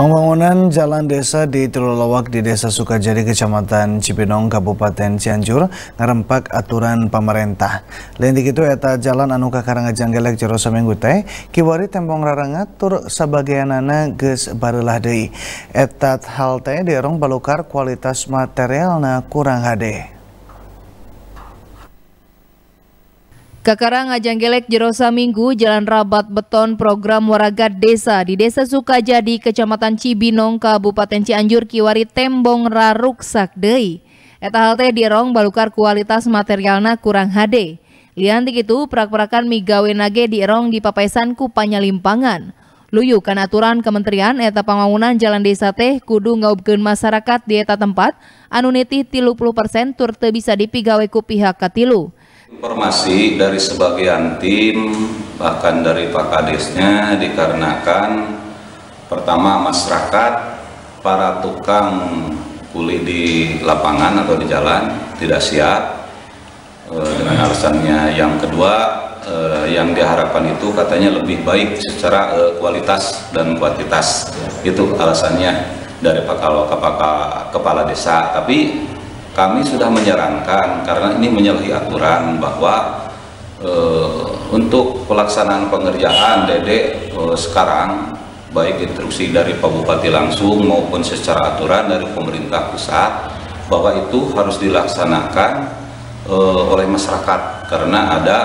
Pembangunan jalan desa di lawak di Desa Sukajadi, Kecamatan Cipinong, Kabupaten Cianjur, ngerempak aturan pemerintah. Lain itu eta jalan Anuka kakaranga janggelek jero teh, kiwari tempong rarangat tur sebagian anak ges barulah Dei. etat halte dierong balukar kualitas materialna kurang HD. Kakarang Ajanggelek Jerosa Minggu Jalan Rabat Beton Program Waraga Desa di Desa Sukajadi Kecamatan Cibinong Kabupaten Cianjur Kiwari Tembong Raruk Sakdei. Eta halte dirong balukar kualitas materialna kurang HD. Lian itu prak-prakan migawe nage dirong di papaisan kupanya panyalimpangan. Luyu kan aturan kementerian eta pembangunan jalan desa teh kudu ngaubkeun masyarakat di eta tempat anu 30% tur teu bisa dipigawe ku pihak katilu. Informasi dari sebagian tim, bahkan dari Pak Kadesnya, dikarenakan pertama masyarakat, para tukang kuli di lapangan atau di jalan tidak siap e, dengan alasannya yang kedua e, yang diharapkan itu katanya lebih baik secara e, kualitas dan kuantitas itu alasannya dari Pak Kalo Kepala Desa tapi kami sudah menyarankan karena ini menyalahi aturan bahwa e, untuk pelaksanaan pengerjaan Dede e, eh, sekarang baik instruksi dari Pak Bupati langsung maupun secara aturan dari pemerintah pusat bahwa itu harus dilaksanakan e, oleh masyarakat karena ada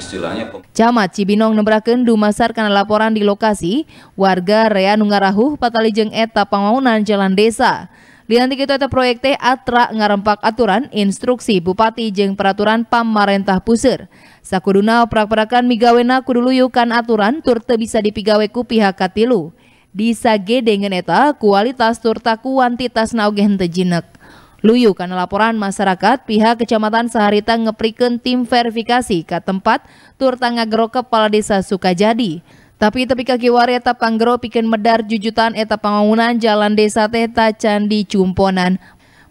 istilahnya Camat Cibinong nembrakeun dumasar kana laporan di lokasi warga rea nungarahuh patalijeng eta pangaunan jalan desa Dinanti kita eta proyek teh atra ngarempak aturan instruksi Bupati jeng peraturan pamarentah Pusir. Sakuduna prak-prakan migawena kuduluyukan aturan turte bisa dipigawe pihak katilu. Disage dengan eta kualitas turta kuantitas naugen tejinek. jinek. Luyu karena laporan masyarakat, pihak Kecamatan Saharita ngepriken tim verifikasi ke tempat turta ngagro Kepala Desa Sukajadi. Tapi tepi kaki war eta panggero pikin medar jujutan eta pangaunan jalan desa Teta Candi Cumponan.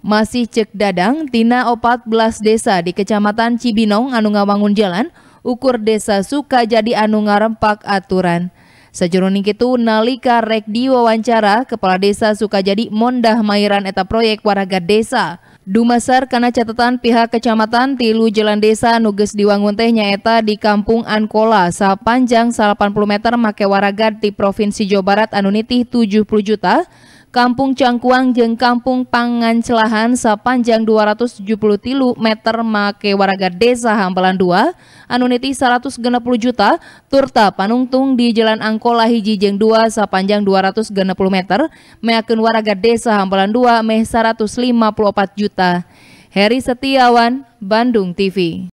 Masih cek dadang tina opat belas desa di Kecamatan Cibinong anu ngawangun jalan ukur desa suka jadi anu ngarempak aturan. Sajeroning itu nalika rek diwawancara kepala desa Sukajadi mondah mairan eta proyek waraga desa. Dumasar karena catatan pihak kecamatan Tilu Jalan Desa Nuges diwangun teh nyaeta di Kampung Ankola sepanjang 80 meter make waragat di Provinsi Jawa Barat Anuniti 70 juta Kampung Cangkuang jeng Kampung Pangan Pangancelahan sepanjang 270 tilu meter make waraga desa Hambalan 2 anuniti 160 juta turta panungtung di Jalan Angkola hiji jeng 2 sepanjang 260 meter meyakinkan waraga desa Hambalan 2 meh 154 juta Heri Setiawan, Bandung TV